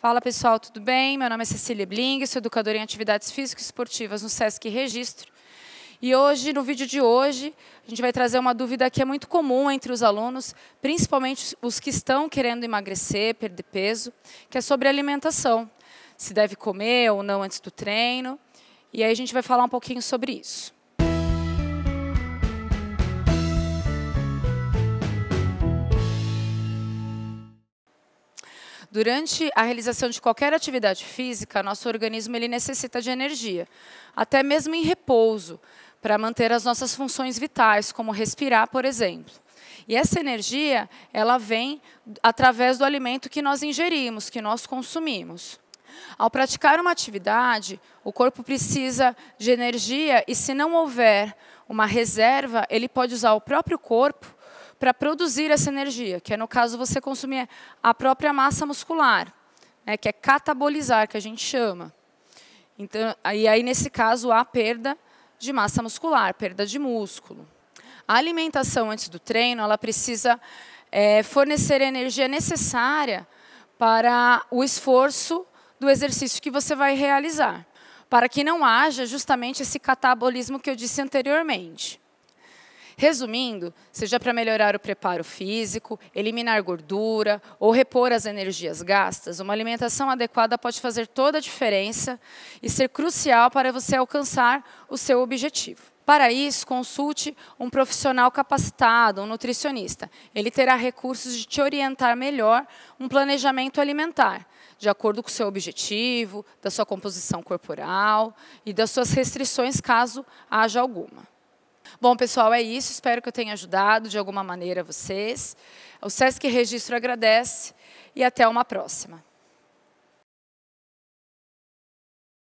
Fala pessoal, tudo bem? Meu nome é Cecília Bling, sou educadora em atividades físicas e esportivas no SESC Registro. E hoje, no vídeo de hoje, a gente vai trazer uma dúvida que é muito comum entre os alunos, principalmente os que estão querendo emagrecer, perder peso, que é sobre alimentação. Se deve comer ou não antes do treino. E aí a gente vai falar um pouquinho sobre isso. Durante a realização de qualquer atividade física, nosso organismo ele necessita de energia, até mesmo em repouso, para manter as nossas funções vitais, como respirar, por exemplo. E essa energia, ela vem através do alimento que nós ingerimos, que nós consumimos. Ao praticar uma atividade, o corpo precisa de energia e se não houver uma reserva, ele pode usar o próprio corpo para produzir essa energia, que é no caso você consumir a própria massa muscular, né, que é catabolizar, que a gente chama. Então, e aí, nesse caso, há perda de massa muscular, perda de músculo. A alimentação antes do treino, ela precisa é, fornecer a energia necessária para o esforço do exercício que você vai realizar, para que não haja justamente esse catabolismo que eu disse anteriormente. Resumindo, seja para melhorar o preparo físico, eliminar gordura ou repor as energias gastas, uma alimentação adequada pode fazer toda a diferença e ser crucial para você alcançar o seu objetivo. Para isso, consulte um profissional capacitado, um nutricionista. Ele terá recursos de te orientar melhor um planejamento alimentar, de acordo com o seu objetivo, da sua composição corporal e das suas restrições, caso haja alguma. Bom, pessoal, é isso. Espero que eu tenha ajudado de alguma maneira vocês. O Sesc Registro agradece e até uma próxima.